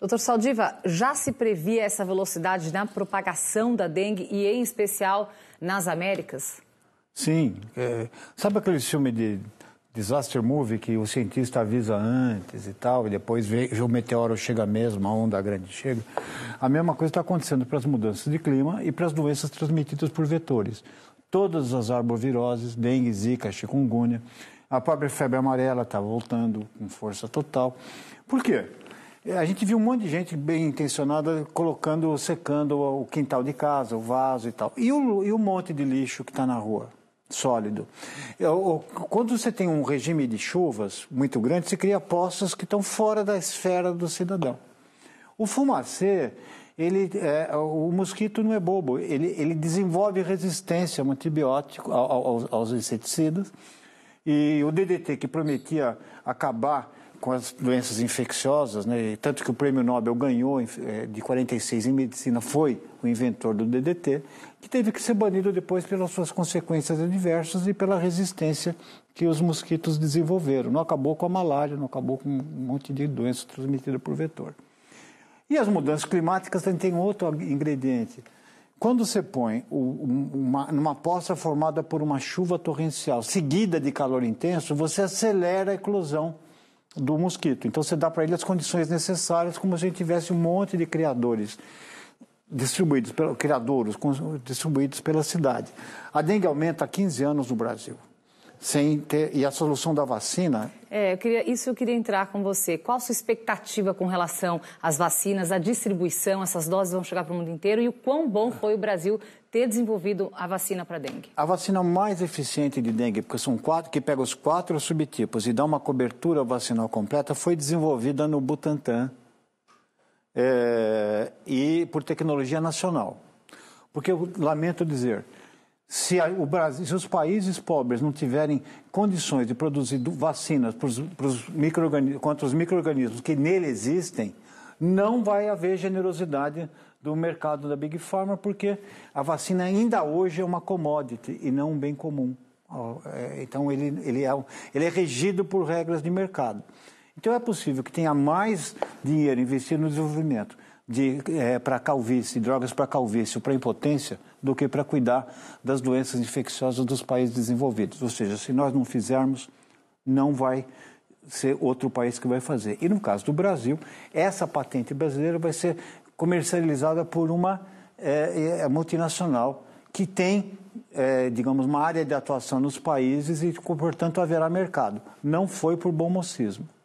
Doutor Saldiva, já se previa essa velocidade na propagação da dengue e, em especial, nas Américas? Sim. É, sabe aquele filme de disaster movie que o cientista avisa antes e tal, e depois vê, o meteoro chega mesmo, a onda grande chega? A mesma coisa está acontecendo para as mudanças de clima e para as doenças transmitidas por vetores. Todas as arboviroses, dengue, zika, chikungunya, a própria febre amarela está voltando com força total. Por quê? É, a gente viu um monte de gente bem intencionada colocando, secando o quintal de casa, o vaso e tal. E o, e o monte de lixo que está na rua, sólido. É, quando você tem um regime de chuvas muito grande, você cria poças que estão fora da esfera do cidadão. O fumacê, ele, é, o mosquito não é bobo, ele, ele desenvolve resistência ao antibiótico, aos inseticidas. E o DDT, que prometia acabar com as doenças infecciosas, né? tanto que o prêmio Nobel ganhou é, de 46 em medicina, foi o inventor do DDT, que teve que ser banido depois pelas suas consequências adversas e pela resistência que os mosquitos desenvolveram. Não acabou com a malária, não acabou com um monte de doenças transmitidas por vetor. E as mudanças climáticas também têm outro ingrediente. Quando você põe uma, uma poça formada por uma chuva torrencial seguida de calor intenso, você acelera a eclosão do mosquito. Então você dá para ele as condições necessárias, como se a gente tivesse um monte de criadores distribuídos pelo criadores, distribuídos pela cidade. A dengue aumenta há 15 anos no Brasil sem ter. E a solução da vacina. É, eu queria, isso eu queria entrar com você. Qual a sua expectativa com relação às vacinas, à distribuição? Essas doses vão chegar para o mundo inteiro e o quão bom foi o Brasil ter desenvolvido a vacina para dengue? A vacina mais eficiente de dengue, porque são quatro, que pega os quatro subtipos e dá uma cobertura vacinal completa, foi desenvolvida no Butantan é, e por tecnologia nacional. Porque eu lamento dizer, se, a, o Brasil, se os países pobres não tiverem condições de produzir vacinas pros, pros micro contra os micro-organismos que nele existem, não vai haver generosidade do mercado da Big Pharma, porque a vacina ainda hoje é uma commodity e não um bem comum. É, então, ele, ele, é, ele é regido por regras de mercado. Então, é possível que tenha mais dinheiro investido no desenvolvimento de, é, para calvície, drogas para calvície ou para impotência, do que para cuidar das doenças infecciosas dos países desenvolvidos. Ou seja, se nós não fizermos, não vai ser outro país que vai fazer. E no caso do Brasil, essa patente brasileira vai ser comercializada por uma é, é, é multinacional que tem, é, digamos, uma área de atuação nos países e, portanto, haverá mercado. Não foi por bom mocismo.